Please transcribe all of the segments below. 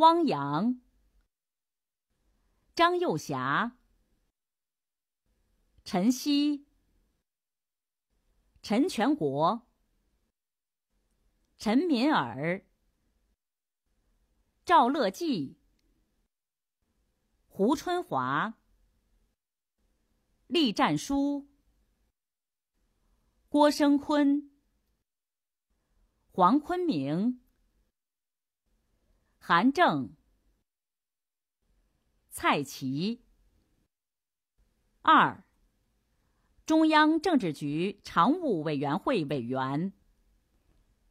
汪洋、张幼霞、陈曦、陈全国、陈敏尔、赵乐际、胡春华、栗战书、郭声琨、黄坤明。韩正、蔡奇，二中央政治局常务委员会委员：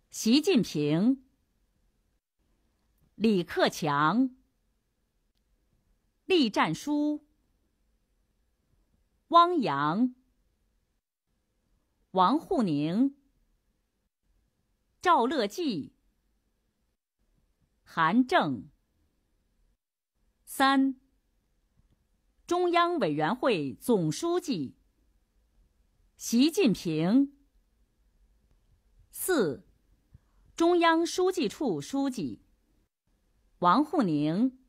习近平、李克强、栗战书、汪洋、王沪宁、赵乐际。韩正，三，中央委员会总书记习近平，四，中央书记处书记王沪宁、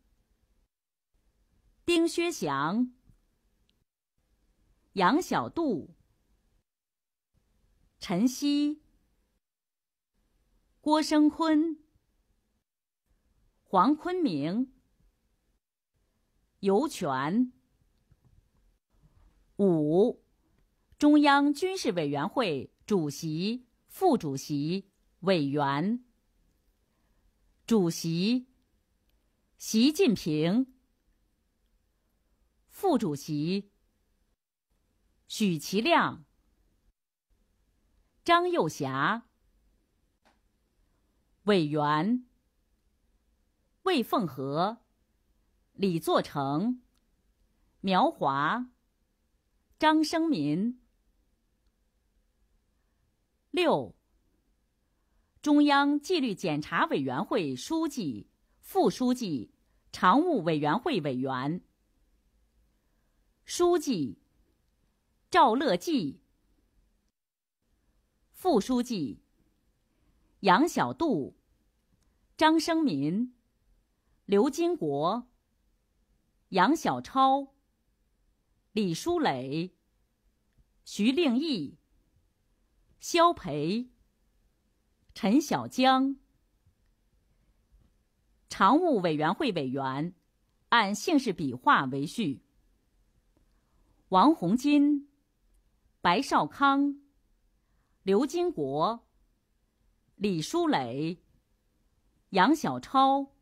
丁薛祥、杨小渡、陈曦、郭声琨。黄坤明、尤权五，中央军事委员会主席、副主席、委员，主席习近平，副主席许其亮、张幼霞。委员。魏凤和、李作成、苗华、张生民，六中央纪律检查委员会书记、副书记、常务委员会委员，书记赵乐际，副书记杨小杜、张生民。刘金国、杨小超、李书磊、徐令义、肖培、陈小江，常务委员会委员按姓氏笔画为序：王洪金、白少康、刘金国、李书磊、杨小超。